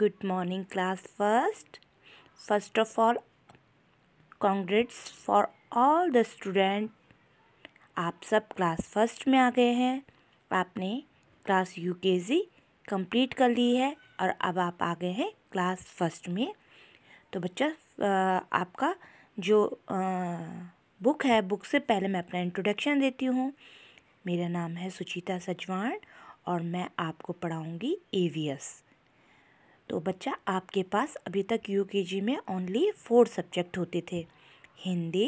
good morning class first first of all congrats for all the student आप सब class first में आ गए हैं आपने क्लास यू के जी कम्प्लीट कर ली है और अब आप आ गए हैं क्लास फर्स्ट में तो बच्चा आपका जो बुक है बुक से पहले मैं अपना इंट्रोडक्शन देती हूँ मेरा नाम है सुचिता सजवान और मैं आपको पढ़ाऊँगी एस तो बच्चा आपके पास अभी तक यू में ओनली फोर सब्जेक्ट होते थे Hindi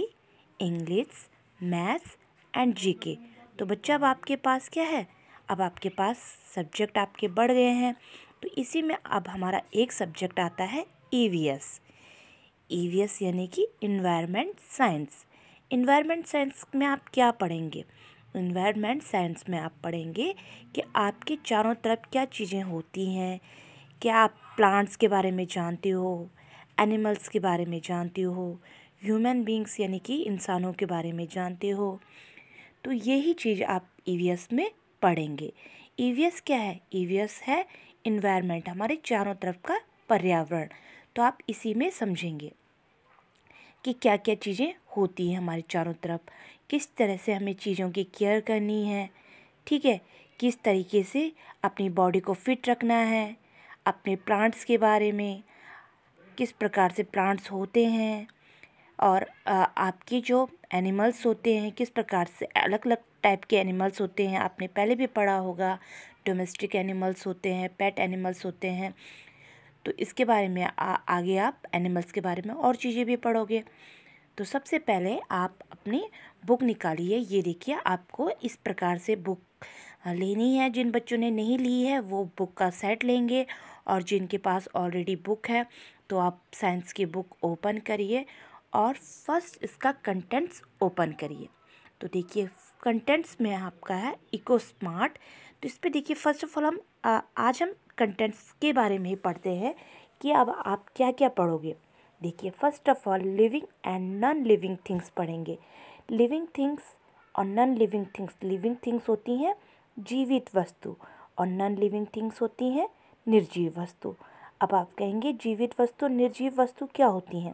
English maths and GK तो बच्चा अब आपके पास क्या है अब आपके पास सब्जेक्ट आपके बढ़ गए हैं तो इसी में अब हमारा एक सब्जेक्ट आता है E V S E V S यानी कि इन्वायरमेंट साइंस इन्वायरमेंट साइंस में आप क्या पढ़ेंगे इन्वायरमेंट साइंस में आप पढ़ेंगे कि आपके चारों तरफ क्या चीज़ें होती हैं क्या आप प्लांट्स के बारे में जानते हो एनिमल्स के बारे में जानते हो ह्यूमन बींग्स यानी कि इंसानों के बारे में जानते हो तो यही चीज़ आप ई e में पढ़ेंगे ई e क्या है ई e है इन्वायरमेंट हमारे चारों तरफ का पर्यावरण तो आप इसी में समझेंगे कि क्या क्या चीज़ें होती हैं हमारे चारों तरफ किस तरह से हमें चीज़ों की केयर करनी है ठीक है किस तरीके से अपनी बॉडी को फिट रखना है अपने प्लांट्स के बारे में किस प्रकार से प्लांट्स होते हैं और आपके जो एनिमल्स होते हैं किस प्रकार से अलग अलग टाइप के एनिमल्स होते हैं आपने पहले भी पढ़ा होगा डोमेस्टिक एनिमल्स होते हैं पेट एनिमल्स होते हैं तो इसके बारे में आ, आगे आप एनिमल्स के बारे में और चीज़ें भी पढ़ोगे तो सबसे पहले आप अपनी बुक निकालिए ये देखिए आपको इस प्रकार से बुक लेनी है जिन बच्चों ने नहीं ली है वो बुक का सेट लेंगे और जिनके पास ऑलरेडी बुक है तो आप साइंस की बुक ओपन करिए और फर्स्ट इसका कंटेंट्स ओपन करिए तो देखिए कंटेंट्स में आपका है इको स्मार्ट तो इस पर देखिए फर्स्ट ऑफ ऑल हम आज हम कंटेंट्स के बारे में ही पढ़ते हैं कि अब आप क्या क्या पढ़ोगे देखिए first of all living and non living things पढ़ेंगे लिविंग थिंग्स और non living things living things होती हैं जीवित वस्तु और नॉन लिविंग थिंग्स होती हैं निर्जीव वस्तु अब आप कहेंगे जीवित वस्तु निर्जीव वस्तु क्या होती हैं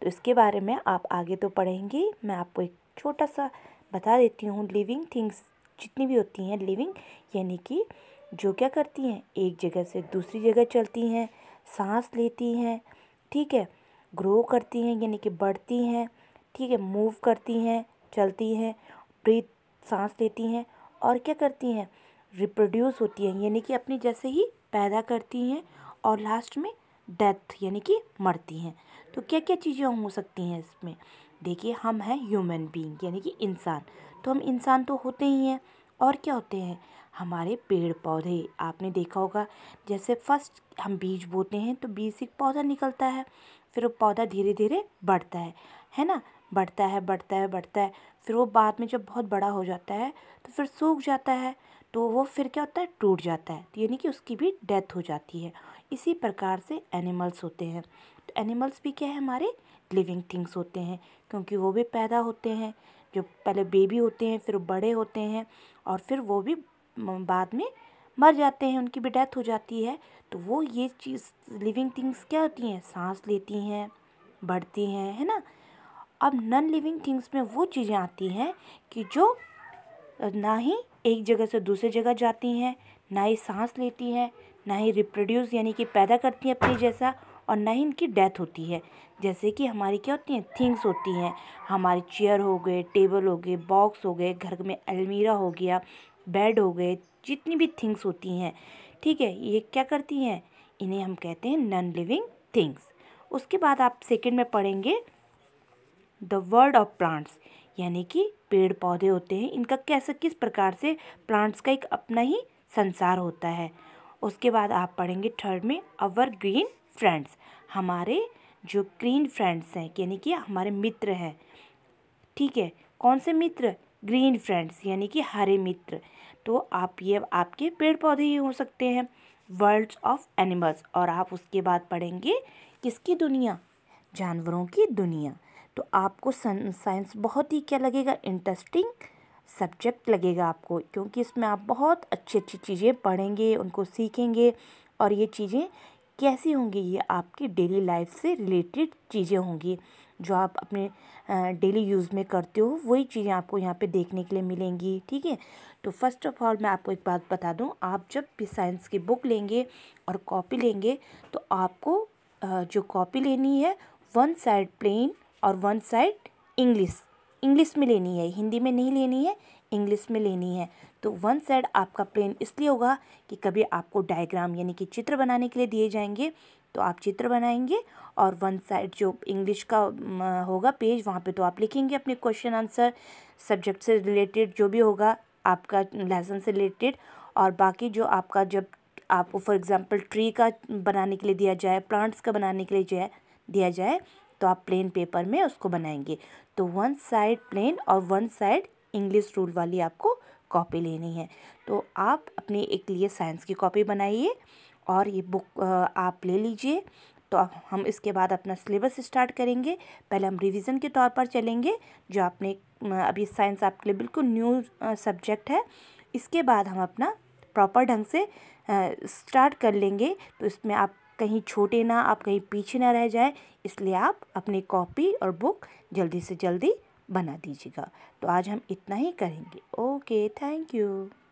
तो इसके बारे में आप आगे तो पढ़ेंगे मैं आपको एक छोटा सा बता देती हूँ लिविंग थिंग्स जितनी भी होती हैं लिविंग यानी कि जो क्या करती हैं एक जगह से दूसरी जगह चलती हैं सांस लेती हैं ठीक है ग्रो करती हैं यानी कि बढ़ती हैं ठीक है मूव करती हैं चलती हैं ब्रीथ सांस लेती हैं और क्या करती हैं रिप्रोड्यूस होती हैं यानी कि अपने जैसे ही पैदा करती हैं और लास्ट में डेथ यानी कि मरती हैं तो क्या क्या चीज़ें हो सकती हैं इसमें देखिए हम हैं ह्यूमन बींग यानी कि इंसान तो हम इंसान तो होते ही हैं और क्या होते हैं हमारे पेड़ पौधे आपने देखा होगा जैसे फर्स्ट हम बीज बोते हैं तो बीज से पौधा निकलता है फिर वो पौधा धीरे धीरे बढ़ता है है ना बढ़ता है बढ़ता है बढ़ता है फिर वो बाद में जब बहुत बड़ा हो जाता है तो फिर सूख जाता है तो वो फिर क्या होता है टूट जाता है तो यानी कि उसकी भी डेथ हो जाती है इसी प्रकार से एनिमल्स होते हैं तो एनिमल्स भी क्या है हमारे लिविंग थिंग्स होते हैं क्योंकि वो भी पैदा होते हैं जो पहले बेबी होते हैं फिर बड़े होते हैं और फिर वो भी बाद में मर जाते हैं उनकी भी डेथ हो जाती है तो वो ये चीज़ लिविंग थिंग्स क्या होती हैं सांस लेती हैं बढ़ती हैं है ना अब नॉन लिविंग थिंग्स में वो चीज़ें आती हैं कि जो ना ही एक जगह से दूसरी जगह जाती हैं ना ही सांस लेती हैं ना ही रिप्रोड्यूस यानी कि पैदा करती हैं अपने जैसा और ना ही इनकी डेथ होती है जैसे कि हमारी क्या होती हैं थिंग्स होती हैं हमारे चेयर हो गए टेबल हो गए बॉक्स हो गए घर में अलमीरा हो गया बेड हो गए जितनी भी थिंग्स होती हैं ठीक है ये क्या करती हैं इन्हें हम कहते हैं नॉन लिविंग थिंग्स उसके बाद आप सेकेंड में पढ़ेंगे द वर्ड ऑफ प्लांट्स यानी कि पेड़ पौधे होते हैं इनका कैसे किस प्रकार से प्लांट्स का एक अपना ही संसार होता है उसके बाद आप पढ़ेंगे थर्ड में अवर ग्रीन फ्रेंड्स हमारे जो ग्रीन फ्रेंड्स हैं यानी कि हमारे मित्र हैं ठीक है कौन से मित्र ग्रीन फ्रेंड्स यानी कि हरे मित्र तो आप ये आपके पेड़ पौधे ही हो सकते हैं वर्ल्ड्स ऑफ एनिमल्स और आप उसके बाद पढ़ेंगे किसकी दुनिया जानवरों की दुनिया तो आपको साइंस बहुत ही क्या लगेगा इंटरेस्टिंग सब्जेक्ट लगेगा आपको क्योंकि इसमें आप बहुत अच्छी अच्छी चीज़ें पढ़ेंगे उनको सीखेंगे और ये चीज़ें कैसी होंगी ये आपकी डेली लाइफ से रिलेटेड चीज़ें होंगी जो आप अपने डेली यूज़ में करते हो वही चीज़ें आपको यहाँ पे देखने के लिए मिलेंगी ठीक है तो फर्स्ट ऑफ ऑल मैं आपको एक बात बता दूँ आप जब भी साइंस की बुक लेंगे और कॉपी लेंगे तो आपको जो कॉपी लेनी है वन साइड प्लेन और वन साइड इंग्लिश इंग्लिश में लेनी है हिंदी में नहीं लेनी है इंग्लिश में लेनी है तो वन साइड आपका प्लेन इसलिए होगा कि कभी आपको डायग्राम यानी कि चित्र बनाने के लिए दिए जाएंगे तो आप चित्र बनाएंगे और वन साइड जो इंग्लिश का होगा पेज वहाँ पे तो आप लिखेंगे अपने क्वेश्चन आंसर सब्जेक्ट से रिलेटेड जो भी होगा आपका लेसन से रिलेटेड और बाकी जो आपका जब आपको फॉर एग्ज़ाम्पल ट्री का बनाने के लिए दिया जाए प्लांट्स का बनाने के लिए जाए दिया जाए तो आप प्लेन पेपर में उसको बनाएंगे तो वन साइड प्लेन और वन साइड इंग्लिश रूल वाली आपको कॉपी लेनी है तो आप अपने एक लिए साइंस की कॉपी बनाइए और ये बुक आप ले लीजिए तो अब हम इसके बाद अपना सिलेबस स्टार्ट करेंगे पहले हम रिवीजन के तौर पर चलेंगे जो आपने अभी साइंस आपके लिए बिल्कुल न्यू सब्जेक्ट है इसके बाद हम अपना प्रॉपर ढंग से स्टार्ट कर लेंगे तो इसमें आप कहीं छोटे ना आप कहीं पीछे ना रह जाएं इसलिए आप अपनी कॉपी और बुक जल्दी से जल्दी बना दीजिएगा तो आज हम इतना ही करेंगे ओके थैंक यू